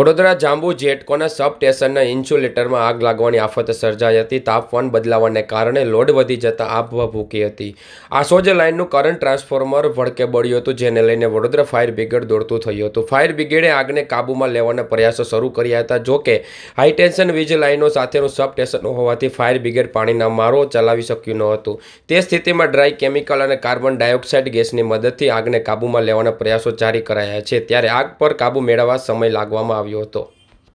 વડોદરા જાંબુ જેટકોના સબ સ્ટેશનના ઇન્સ્યુલેટરમાં આગ લાગવાની આફત સર્જાઈ હતી તાપમાન બદલાવાને કારણે લોડ વધી જતા આભ ભૂકી હતી આસોજ લાઇનનું કરંટ ટ્રાન્સફોર્મર ભડકે બળ્યું હતું જેને લઈને વડોદરા ફાયર બ્રિગેડ દોડતું થયું હતું ફાયર બ્રિગેડે આગને કાબૂમાં લેવાના પ્રયાસો શરૂ કર્યા હતા જોકે હાઈટેન્શન વીજ લાઇનો સાથેનું સબ સ્ટેશન હોવાથી ફાયર બ્રિગેડ પાણીના મારો ચલાવી શક્યું ન હતું તે સ્થિતિમાં ડ્રાય કેમિકલ અને કાર્બન ડાયોક્સાઇડ ગેસની મદદથી આગને કાબૂમાં લેવાના પ્રયાસો જારી કરાયા છે ત્યારે આગ પર કાબૂ મેળવવા સમય લાગવામાં આવ્યો 用と